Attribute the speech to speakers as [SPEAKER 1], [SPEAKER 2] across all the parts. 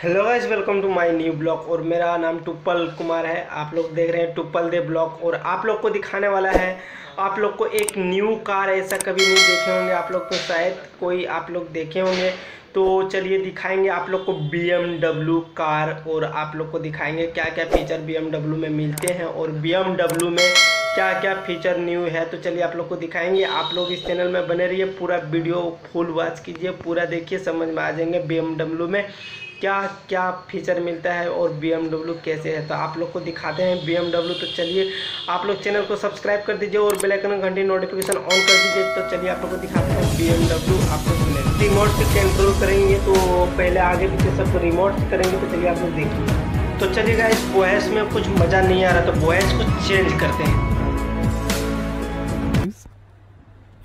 [SPEAKER 1] hello guys welcome to my new blog और मेरा नाम टुप्पल कुमार है आप लोग देख रहे हैं टुप्पल दे ब्लॉग और आप लोग को दिखाने वाला है आप लोग को एक न्यू कार ऐसा कभी नहीं देखे होंगे आप लोग तो शायद कोई आप लोग देखे होंगे तो चलिए दिखाएंगे आप लोग को बी कार और आप लोग को दिखाएंगे क्या क्या फीचर बी में मिलते हैं और बी में क्या क्या फीचर न्यू है तो चलिए आप लोग को दिखाएंगे आप लोग इस चैनल में बने रहिए पूरा वीडियो फुल वॉच कीजिए पूरा देखिए समझ में आ जाएंगे बी में क्या क्या फीचर मिलता है और बी कैसे है तो आप लोग को दिखाते हैं बी तो चलिए आप लोग चैनल को सब्सक्राइब कर दीजिए और बेलाइकन घंटी नोटिफिकेशन ऑन कर दीजिए तो चलिए आप लोग को दिखाते हैं बी आप लोग रिमोट से कंट्रोल करेंगे तो पहले आगे पीछे सब रिमोट से करेंगे तो चलिए आप लोग देखिए तो चलिएगा इस वॉयस में कुछ मज़ा नहीं आ रहा तो वॉइस को चेंज करते हैं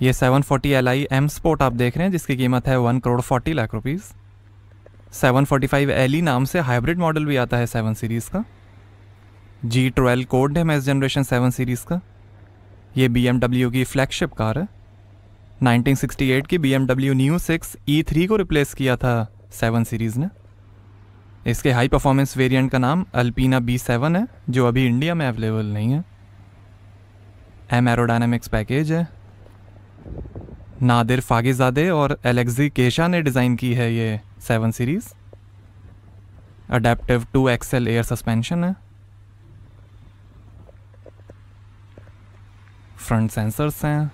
[SPEAKER 2] ये 740 forty L I M sport आप देख रहे हैं जिसकी कीमत है one crore forty lakh rupees seven forty five L E नाम से हाइब्रिड मॉडल भी आता है सेवन सीरीज़ का जी ट्वेल्व कोड है मैक्स जनरेशन सेवन सीरीज़ का ये बी एम डब्ल्यू की फ्लैगशिप कार है 1968 की B M W new six E three को रिप्लेस किया था सेवन सीरीज़ ने इसके हाई परफॉर्मेंस वेरिएंट का नाम अल्पीना बी सेवन है जो अभी इंडिया में अवेलेबल नहीं है एम एरोडाइनमिक्स पैकेज है नादिर फागिजादे और एलेक्सी केशा ने डिज़ाइन की है ये seven series adaptive two axle air suspension है फ्रंट सेंसर्स हैं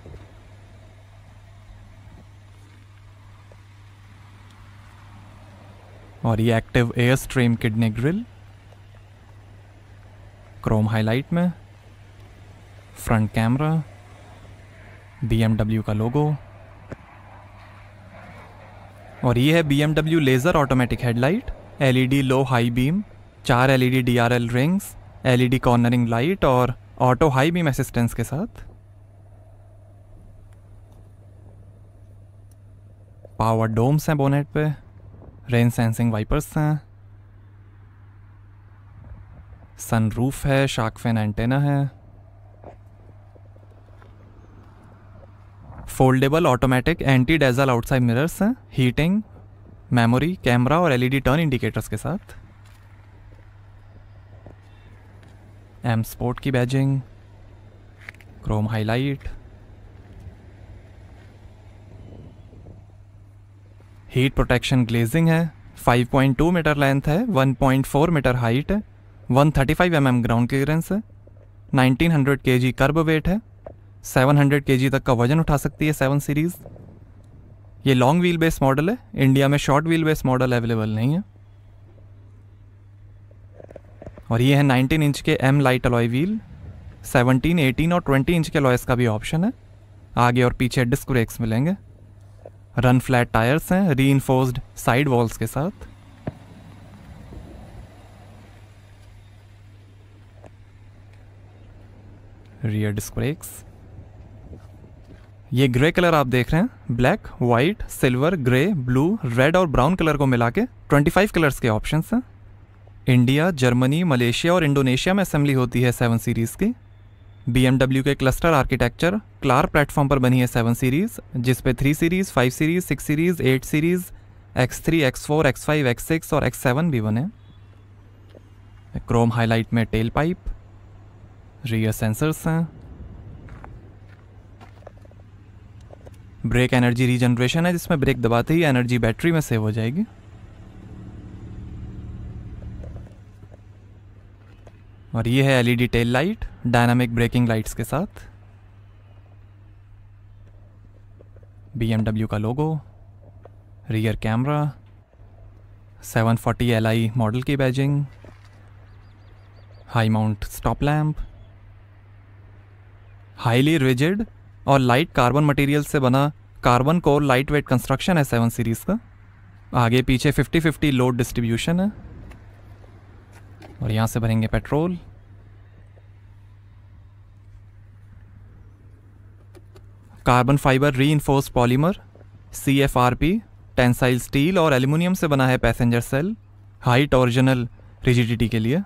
[SPEAKER 2] और ये active air stream kidney grille chrome highlight में फ्रंट कैमरा बी का लोगो और ये है B laser automatic headlight LED low high beam चार LED DRL rings LED cornering light और ऑटो हाई बीम असिस्टेंस के साथ पावर डोम्स हैं बोनेट पे रेन सेंसिंग वाइपर्स हैं सनरूफ है शार्क फैन एंटेना है foldable automatic anti dazzle outside mirrors हैं हीटिंग मेमोरी कैमरा और एलईडी टर्न इंडिकेटर्स के साथ एम स्पोर्ट की badging chrome highlight heat protection glazing है 5.2 मीटर लेंथ है 1.4 मीटर हाइट है 135 थर्टी mm ग्राउंड क्लियरेंस है 1900 hundred K G kerb weight है सेवन हंड्रेड के जी तक का वजन उठा सकती है सेवन सीरीज़ ये लॉन्ग व्हील बेस मॉडल है इंडिया में short wheelbase model available नहीं है और ये है 19 इंच के एम लाइट अलॉय व्हील 17, 18 और 20 इंच के लॉयस का भी ऑप्शन है आगे और पीछे डिस्क ब्रेक्स मिलेंगे रन फ्लैट टायर्स हैं री साइड वॉल्स के साथ रियर डिस्क ब्रेक्स ये ग्रे कलर आप देख रहे हैं black white silver grey blue red और ब्राउन कलर को मिला के ट्वेंटी फाइव कलर्स के ऑप्शन हैं इंडिया जर्मनी मलेशिया और इंडोनेशिया में असेंबली होती है सेवन सीरीज़ की बी के क्लस्टर आर्किटेक्चर क्लार प्लेटफॉर्म पर बनी है सेवन सीरीज़ जिस पे three series five series six series eight series X three X four X five X six और एक्स सेवन भी बने क्रोम हाईलाइट में टेल पाइप रियर सेंसर्स हैं ब्रेक एनर्जी रीजनरेशन है जिसमें ब्रेक दबाते ही एनर्जी बैटरी में सेव हो जाएगी और ये है LED tail light dynamic braking lights के साथ बीएमडब्ल्यू का logo rear camera 740 forty model की badging high mount stop lamp highly rigid और लाइट कार्बन मटेरियल से बना carbon core light weight construction है सेवन सीरीज़ का आगे पीछे फिफ्टी फिफ्टी लोड डिस्ट्रीब्यूशन है और यहाँ से भरेंगे petrol carbon fibre reinforce polymer C F R P tensile steel और एल्यूमिनियम से बना है passenger cell high torsional rigidity के लिए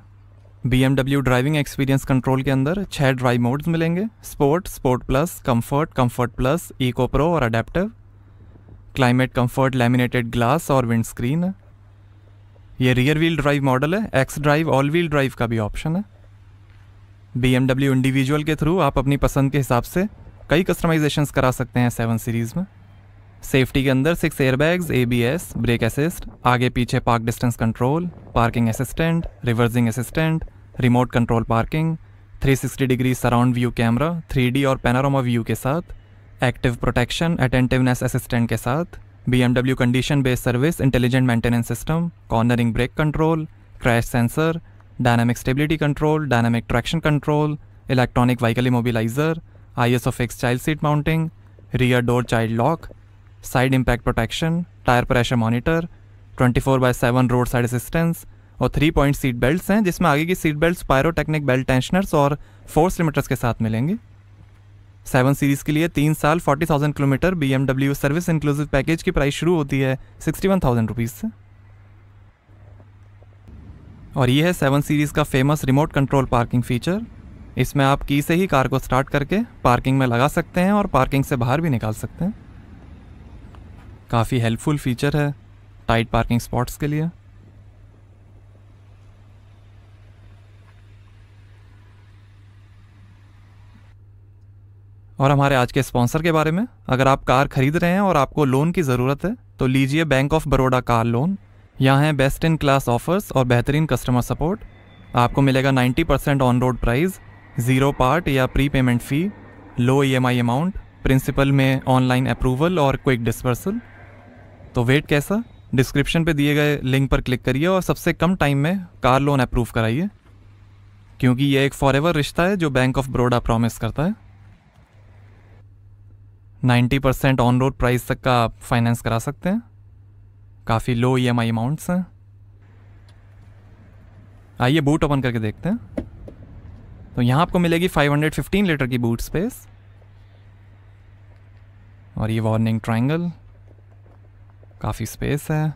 [SPEAKER 2] बी ड्राइविंग एक्सपीरियंस कंट्रोल के अंदर छः ड्राइव मोड्स मिलेंगे sport sport plus comfort comfort plus eco pro और adaptive climate comfort laminated glass और विंड स्क्रीन ये रियर व्हील ड्राइव मॉडल है X drive all wheel drive का भी ऑप्शन है बी इंडिविजुअल के थ्रू आप अपनी पसंद के हिसाब से कई कस्टमाइजेशंस करा सकते हैं सेवन सीरीज़ में सेफ्टी के अंदर six airbags ABS brake assist आगे पीछे park distance control parking assistant reversing assistant remote control parking 360 degree surround view camera 3D और पेनारोमा व्यू के साथ एक्टिव प्रोटेक्शन अटेंटिवनेस असिस्टेंट के साथ B condition based service intelligent maintenance system cornering brake control crash sensor dynamic stability control dynamic traction control electronic vehicle immobiliser I S O fix child seat mounting rear door child lock side impact protection tyre pressure monitor 24 four by seven roadside assistance और three point seat belt हैं जिसमें आगे की seat belt pyrotechnic belt tensioners और force limiters के साथ मिलेंगे seven series के लिए तीन साल forty thousand kilometre BMW service inclusive package की प्राइस शुरू होती है सिक्सटी वन थाउजेंड रुपीज़ से और ये है सेवन सीरीज़ का famous remote control parking feature इसमें आप की से ही कार को स्टार्ट करके पार्किंग में लगा सकते हैं और पार्किंग से बाहर भी निकाल सकते हैं काफ़ी हेल्पफुल फीचर है टाइट पार्किंग स्पॉट्स के लिए और हमारे आज के स्पॉन्सर के बारे में अगर आप कार खरीद रहे हैं और आपको लोन की ज़रूरत है तो लीजिए bank of Baroda car loan यहाँ है बेस्ट इन क्लास ऑफर्स और बेहतरीन कस्टमर सपोर्ट आपको मिलेगा 90 percent on road price zero part या prepayment fee low E amount principal में ऑनलाइन अप्रूवल और क्विक डिस्पर्सल तो वेट कैसा डिस्क्रिप्शन पे दिए गए लिंक पर क्लिक करिए और सबसे कम टाइम में कार लोन अप्रूव कराइए क्योंकि ये एक फॉर रिश्ता है जो बैंक ऑफ बड़ोडा प्रॉमिस करता है ninety percent on road price तक का आप फाइनेंस करा सकते हैं काफ़ी लो ई एम आई अमाउंट्स हैं आइए बूट ओपन करके देखते हैं तो यहाँ आपको मिलेगी 515 लीटर की बूट स्पेस और ये वार्निंग ट्रायंगल काफ़ी स्पेस है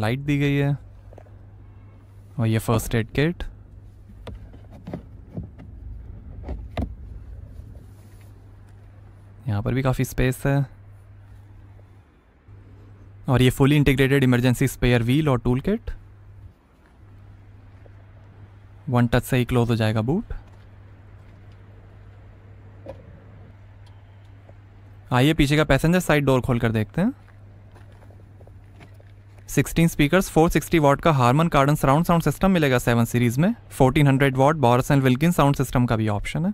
[SPEAKER 2] लाइट दी गई है और ये फर्स्ट एड किट यहाँ पर भी काफ़ी स्पेस है और ये fully integrated emergency spare wheel और टूल किट वन टच से ही क्लोज हो जाएगा बूट आइए पीछे का पैसेंजर साइड डोर खोल कर देखते हैं 16 स्पीकर्स 460 वॉट का Harman Kardon surround sound system मिलेगा सेवन सीरीज में 1400 watt Bowers and Wilkins sound system का भी ऑप्शन है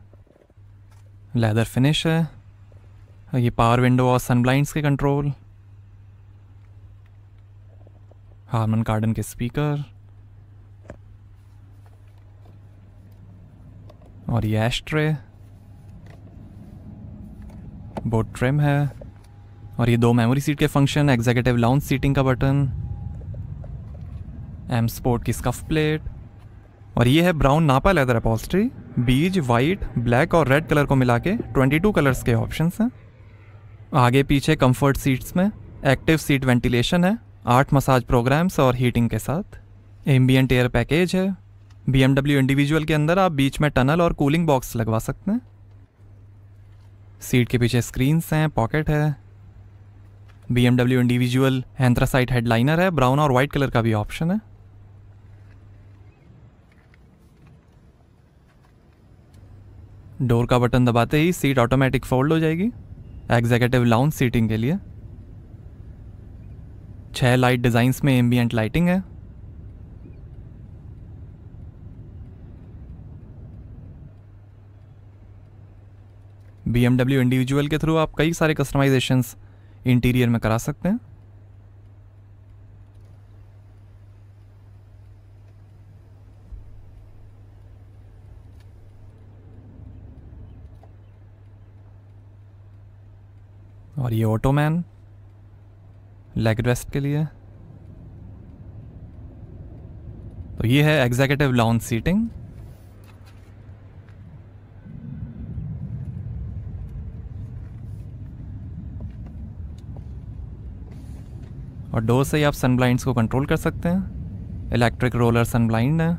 [SPEAKER 2] लेदर फिनिश है ये पावर विंडो और सनब्लाइंड्स के कंट्रोल हारमन गार्डन के स्पीकर और ये एस्ट्रे बोट ट्रिम है और ये दो मेमोरी सीट के फंक्शन एग्जीक्यूटिव लाउंज सीटिंग का बटन एम स्पोर्ट की स्कफ प्लेट और ये है brown nappa leather upholstery beige white black और रेड कलर को मिला के ट्वेंटी टू कलर्स के ऑप्शंस हैं आगे पीछे कंफर्ट सीट्स में एक्टिव सीट वेंटिलेशन है आठ मसाज प्रोग्राम्स और हीटिंग के साथ एम्बियंट एयर पैकेज है बी इंडिविजुअल के अंदर आप बीच में टनल और कूलिंग बॉक्स लगवा सकते हैं सीट के पीछे स्क्रीन्स हैं पॉकेट है बी इंडिविजुअल एंथ्रासाइट हेडलाइनर है ब्राउन और वाइट कलर का भी ऑप्शन है डोर का बटन दबाते ही सीट ऑटोमेटिक फोल्ड हो जाएगी एग्जीक्यूटिव लाउंज सीटिंग के लिए छह लाइट डिज़ाइंस में एम्बियंट लाइटिंग है बी इंडिविजुअल के थ्रू आप कई सारे कस्टमाइजेशंस इंटीरियर में करा सकते हैं और ये ऑटोमैन लेग रेस्ट के लिए तो ये है एग्जीक्यूटिव लाउंज सीटिंग और डोर से ही आप सनब्लाइंड्स को कंट्रोल कर सकते हैं इलेक्ट्रिक रोलर सनब्लाइंड है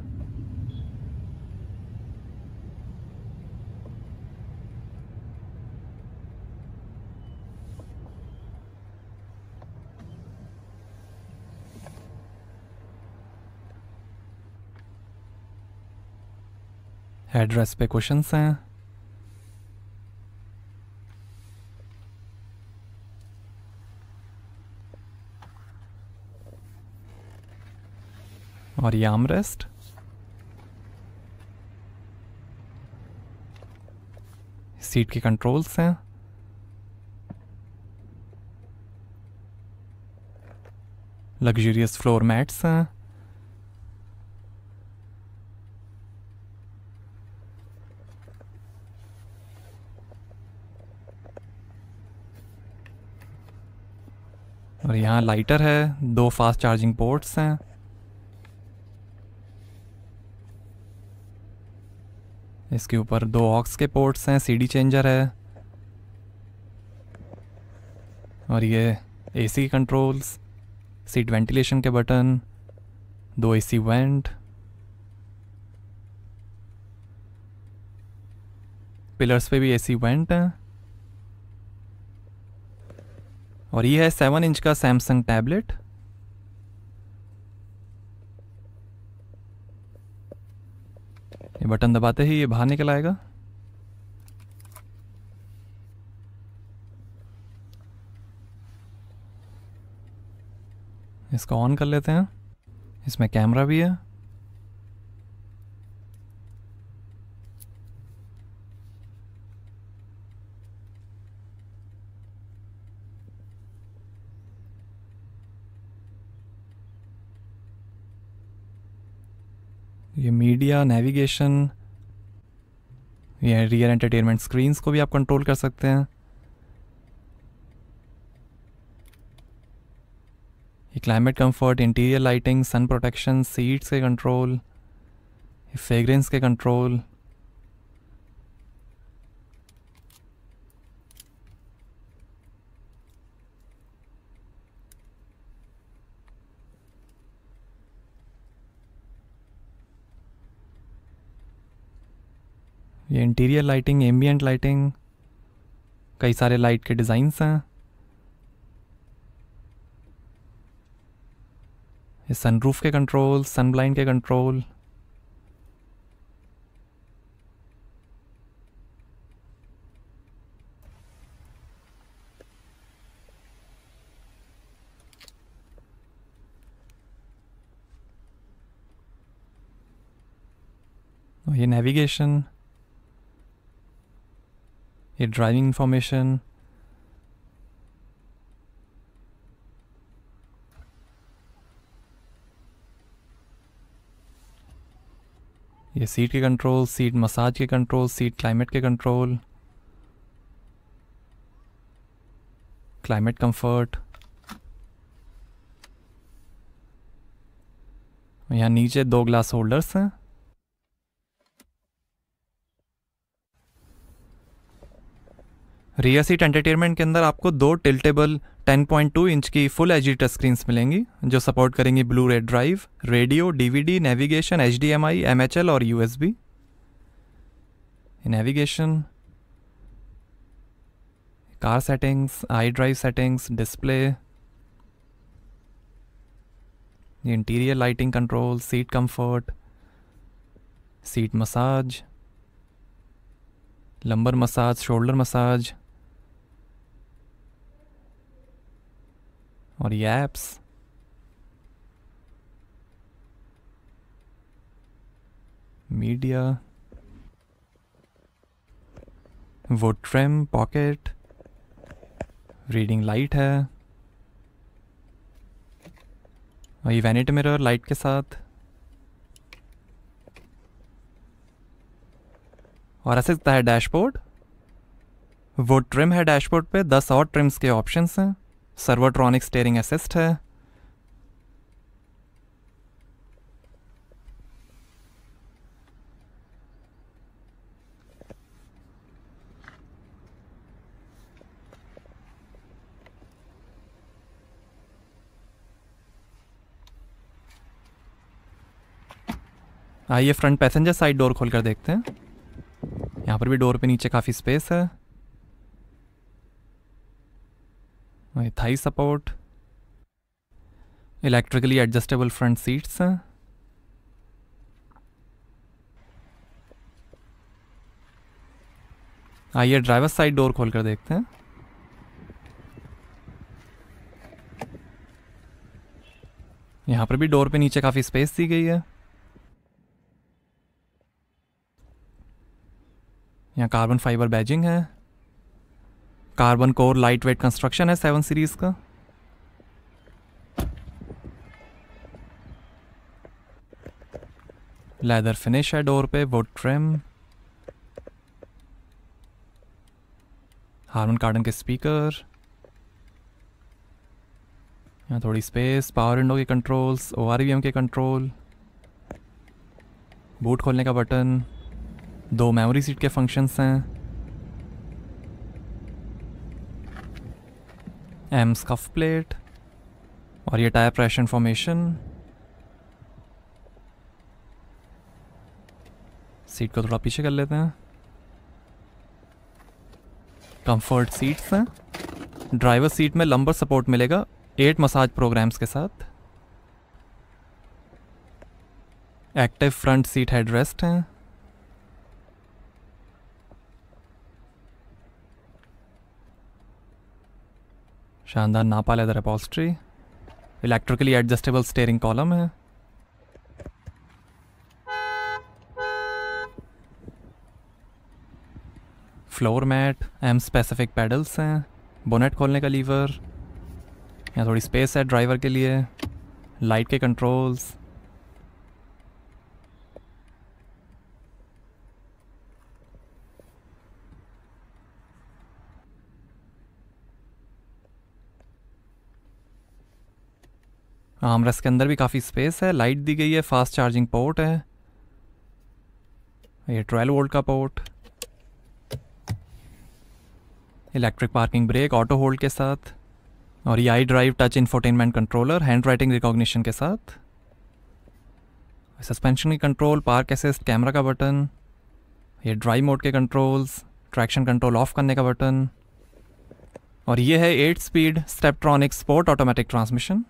[SPEAKER 2] एड्रेस पे क्वेश्चंस हैं और ये रेस्ट सीट के कंट्रोल्स हैं लग्जरियस फ्लोर मैट्स हैं और यहाँ लाइटर है दो फास्ट चार्जिंग पोर्ट्स हैं इसके ऊपर दो ऑक्स के पोर्ट्स हैं सीडी चेंजर है और ये एसी कंट्रोल्स सीट वेंटिलेशन के बटन दो एसी वेंट पिलर्स पे भी एसी वेंट हैं और ये है सेवन इंच का सैमसंग टैबलेट ये बटन दबाते ही ये बाहर निकल आएगा इसको ऑन कर लेते हैं इसमें कैमरा भी है मीडिया नेविगेशन या रियर एंटरटेनमेंट स्क्रीन्स को भी आप कंट्रोल कर सकते हैं ये climate comfort interior lighting sun protection seats के कंट्रोल फ्रेगरेंस के कंट्रोल ये इंटीरियर लाइटिंग एम्बियट लाइटिंग कई सारे लाइट के डिज़ाइंस हैं ये सनरूफ के कंट्रोल सनब्लाइंड के कंट्रोल ये नेविगेशन ये ड्राइविंग इन्फॉर्मेशन ये सीट के कंट्रोल सीट मसाज के कंट्रोल सीट क्लाइमेट के कंट्रोल क्लाइमेट कंफर्ट यहाँ नीचे दो ग्लास होल्डर्स हैं रियर सीट एंटरटेनमेंट के अंदर आपको दो टिल्टेबल 10.2 इंच की फुल एच टच स्क्रीन्स मिलेंगी जो सपोर्ट करेंगी Blu-ray drive radio DVD navigation H D और U navigation car settings I drive settings display interior lighting control seat comfort seat massage lumbar massage shoulder massage और ये apps media वो trim pocket reading light है और ये वैनिट mirror light के साथ और ऐसे है डैशबोर्ड वो ट्रिम है डैशबोर्ड पे दस और ट्रिम्स के ऑप्शंस हैं सर्वोट्रॉनिक स्टेयरिंग असिस्ट है आइए फ्रंट पैसेंजर साइड डोर खोल कर देखते हैं यहाँ पर भी डोर पे नीचे काफ़ी स्पेस है thigh support electrically adjustable front seats हैं आइए ड्राइवर साइड डोर खोल कर देखते हैं यहाँ पर भी डोर पे नीचे काफ़ी स्पेस दी गई है यहाँ कार्बन फाइबर बैजिंग है carbon core light weight construction है सेवन सीरीज का लेदर फिनिश है डोर पे वुड ट्रिम हारमोन कार्डन के स्पीकर यहाँ थोड़ी स्पेस पावर विंडो के कंट्रोल्स ओ आर के कंट्रोल बूट खोलने का बटन दो मेमोरी सीट के फंक्शंस हैं एम स्कफ प्लेट और ये टायर प्रेशर फॉर्मेशन सीट को थोड़ा पीछे कर लेते हैं कंफर्ट सीट्स हैं ड्राइवर सीट में लंबर सपोर्ट मिलेगा एट मसाज प्रोग्राम्स के साथ एक्टिव फ्रंट सीट हेडरेस्ट हैं शानदार nappa leather upholstery electrically adjustable steering column है floor mat M specific paddles हैं बोनेट खोलने का लीवर या थोड़ी स्पेस है ड्राइवर के लिए लाइट के कंट्रोल्स आमरस के अंदर भी काफ़ी स्पेस है लाइट दी गई है फास्ट चार्जिंग पोर्ट है ये ट्वेल्व वोल्ट का port electric parking brake auto hold के साथ और ये I drive touch infotainment controller handwriting recognition के साथ सस्पेंशन की कंट्रोल पार्क एसिस्ट कैमरा का बटन ये ड्राइव मोड के कंट्रोल्स ट्रैक्शन कंट्रोल ऑफ करने का बटन और ये है eight speed Steptronic sport automatic transmission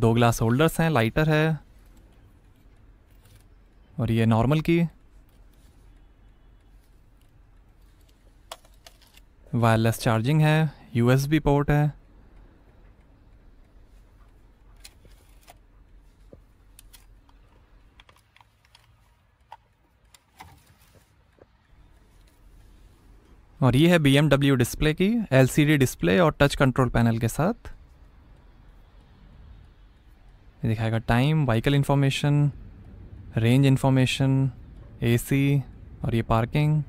[SPEAKER 2] दो ग्लास होल्डर्स हैं लाइटर है और ये नॉर्मल की वायरलेस चार्जिंग है यूएसबी पोर्ट है और ये है बी डिस्प्ले की एलसीडी डिस्प्ले और टच कंट्रोल पैनल के साथ ये दिखाएगा time vehicle information range information AC और ये पार्किंग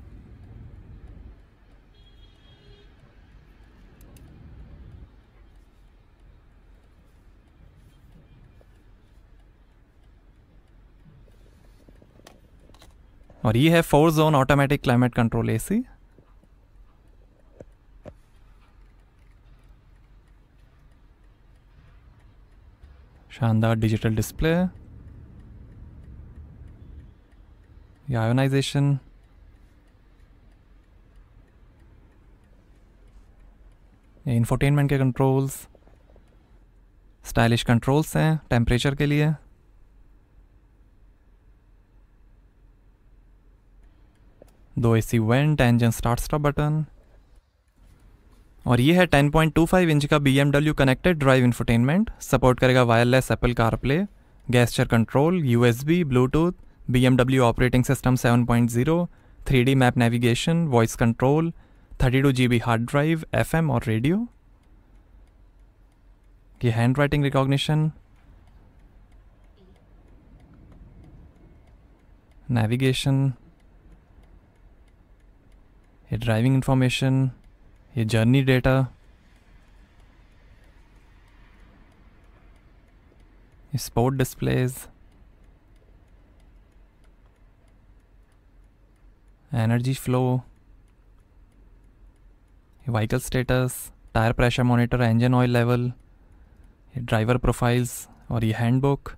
[SPEAKER 2] और ये है four zone automatic climate control AC शानदार डिजिटल डिस्प्ले आयोनाइजेशन इन्फोटेनमेंट के कंट्रोल्स स्टाइलिश कंट्रोल्स हैं टेम्परेचर के लिए दो A C vent engine start stop button और ये है 10.25 इंच का BMW connected drive infotainment support करेगा wireless Apple CarPlay gesture control U Bluetooth B operating system 7.0 D map navigation voice control 32 GB hard drive M और radio ये handwriting recognition navigation ये driving information ये journey data sport displays energy flow vehicle status tyre pressure monitor engine oil level ये driver profiles और ये handbook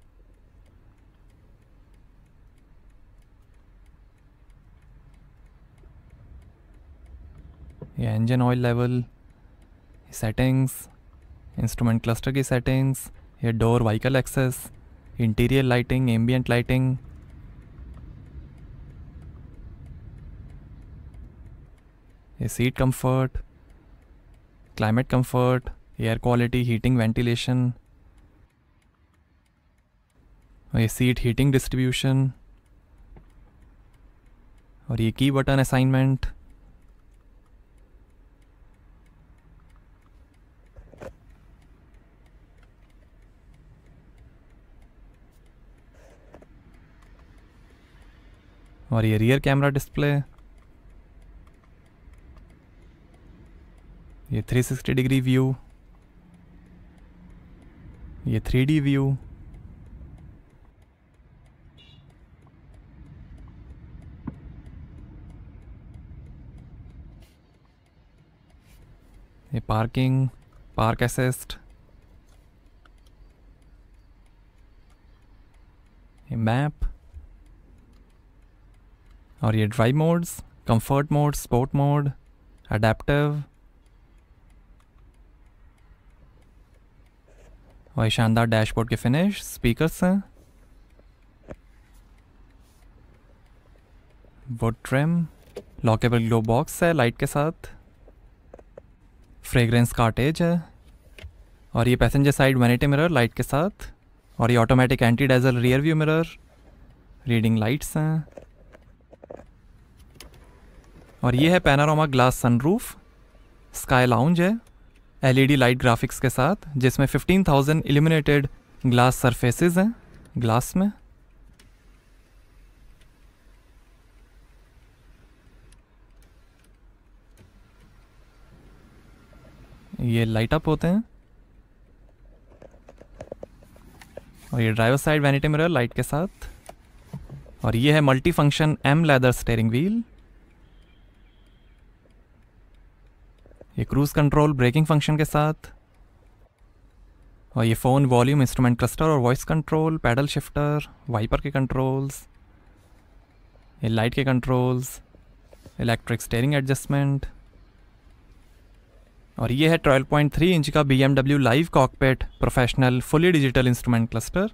[SPEAKER 2] ये engine oil level settings instrument cluster की settings ये door vehicle access interior lighting ambient lighting ये seat comfort climate comfort air quality heating ventilation और ये seat heating distribution और ये की बटन असाइनमेंट और ये रियर कैमरा डिस्प्ले ये 360 डिग्री व्यू ये 3D व्यू ये पार्किंग पार्क असिस्ट ये मैप और ये drive modes comfort mode sport mode adaptive और ये शानदार डैशबोर्ड के फिनिश स्पीकर्स हैं वो ट्रिम लॉकेबल ग्लो बॉक्स है लाइट के साथ फ्रेगरेंस कार्टेज है और ये passenger side vanity mirror light के साथ और ये automatic anti dazzle rear view mirror reading lights हैं और ये है panorama glass sunroof sky lounge है एलईडी लाइट ग्राफिक्स के साथ जिसमें 15,000 इल्यूमिनेटेड ग्लास सरफेसेस हैं ग्लास में ये लाइट अप होते हैं और ये driver side vanity mirror light के साथ और ये है multi function M leather steering wheel ये क्रूज़ कंट्रोल ब्रेकिंग फंक्शन के साथ और ये फ़ोन वॉल्यूम इंस्ट्रूमेंट क्लस्टर और voice control paddle shifter wiper के कंट्रोल्स ये लाइट के कंट्रोल्स इलेक्ट्रिक स्टेयरिंग एडजस्टमेंट और ये है ट्वेल्व पॉइंट थ्री इंच का B MW live cockpit professional fully digital instrument cluster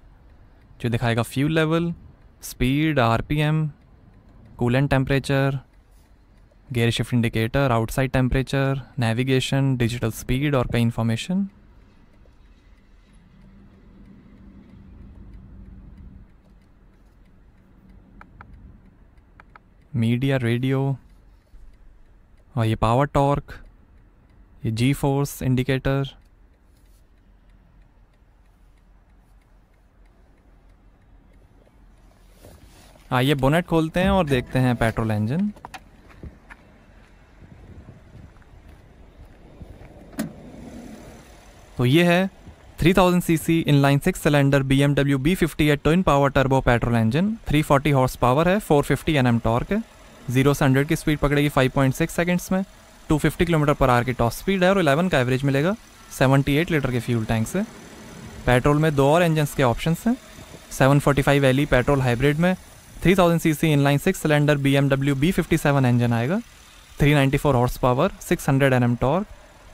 [SPEAKER 2] जो दिखाएगा fuel level speed R P M coolant temperature gear shift indicator outside temperature navigation digital speed और कई information media radio और ये power torque ये G force indicator आइए bonnet खोलते हैं और देखते हैं पेट्रोल इंजन तो ये है 3000 CC inline six cylinder B M W B fifty eight twin power turbo petrol engine 340 horse power है 450 फिफ्टी एन एम टॉर्क है जीरो से हंड्रेड की स्पीड पकड़ेगी 5.6 सेकेंड्स में 250 किलोमीटर पर आर की टॉप स्पीड है और 11 का एवरेज मिलेगा 78 लीटर के फ्यूल टैंक से पेट्रोल में दो और इंजन के ऑप्शन हैं फाइव वैली पेट्रोल हाइब्रिड में three thousand C in inline six cylinder B M W B fifty seven engine आएगा three ninety four horse power six hundred N M torque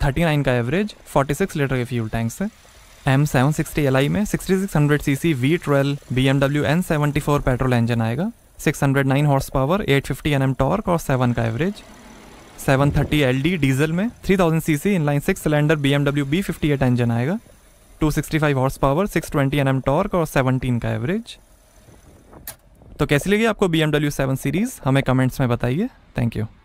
[SPEAKER 2] 39 का average 46 litre के fuel tank से M seven sixty L I में sixty six hundred C C V twelve B M W N seventy four petrol engine आएगा six hundred nine horse power eight fifty N M torque और seven का average seven thirty L D diesel में three thousand C C inline six cylinder B M W B fifty eight engine आएगा two sixty five horse power six twenty N M torque और seventeen का average तो कैसी लगी आपको B M W seven series हमें comments में बताइए थैंक यू